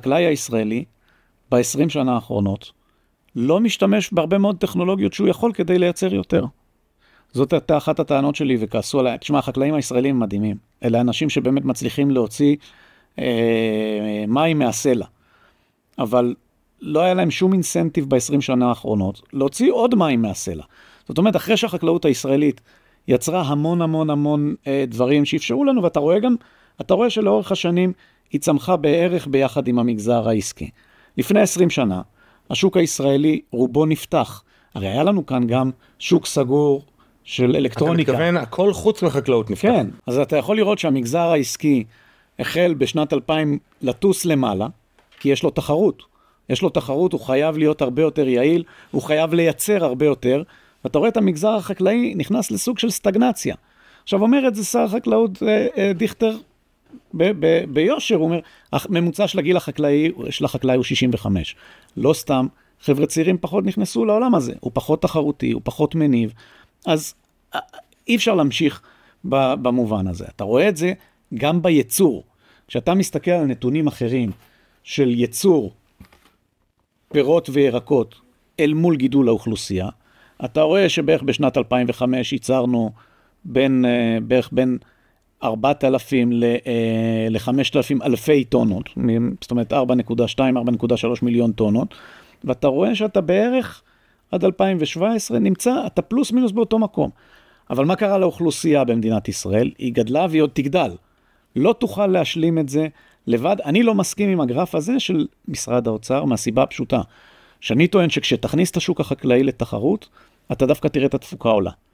החקלאי הישראלי ב-20 שנה האחרונות לא משתמש בהרבה מאוד טכנולוגיות שהוא יכול כדי לייצר יותר. זאת הייתה אחת הטענות שלי וכעסו עליי. תשמע, החקלאים הישראלים מדהימים. אלה אנשים שבאמת מצליחים להוציא אה, מים מהסלע. אבל לא היה להם שום אינסנטיב ב-20 שנה האחרונות להוציא עוד מים מהסלע. זאת אומרת, אחרי שהחקלאות הישראלית יצרה המון המון המון אה, דברים שאפשרו לנו, ואתה רואה גם, אתה רואה שלאורך השנים היא צמחה בערך ביחד עם המגזר העסקי. לפני 20 שנה, השוק הישראלי רובו נפתח. הרי היה לנו כאן גם שוק סגור של אלקטרוניקה. אתה מתכוון הכל חוץ מחקלאות נפתח. כן, אז אתה יכול לראות שהמגזר העסקי החל בשנת 2000 לטוס למעלה, כי יש לו תחרות. יש לו תחרות, הוא חייב להיות הרבה יותר יעיל, הוא חייב לייצר הרבה יותר, ואתה רואה את המגזר החקלאי נכנס לסוג של סטגנציה. עכשיו אומר את זה שר החקלאות אה, אה, דיכטר ב- ב- ביושר, הוא אומר, הממוצע של הגיל החקלאי, של החקלאי הוא 65. לא סתם, חבר'ה צעירים פחות נכנסו לעולם הזה, הוא פחות תחרותי, הוא פחות מניב, אז אה, אי אפשר להמשיך במובן הזה. אתה רואה את זה גם ביצור. כשאתה מסתכל על נתונים אחרים של ייצור פירות וירקות אל מול גידול האוכלוסייה, אתה רואה שבערך בשנת 2005 ייצרנו בין, אה, בערך בין 4,000 ל-5,000 אה, אלפי טונות, זאת אומרת 4.2, 4.3 מיליון טונות, ואתה רואה שאתה בערך עד 2017 נמצא, אתה פלוס מינוס באותו מקום. אבל מה קרה לאוכלוסייה במדינת ישראל? היא גדלה והיא עוד תגדל. לא תוכל להשלים את זה לבד. אני לא מסכים עם הגרף הזה של משרד האוצר מהסיבה הפשוטה, שאני טוען שכשתכניס את השוק החקלאי לתחרות, אתה דווקא תראה את התפוקה עולה.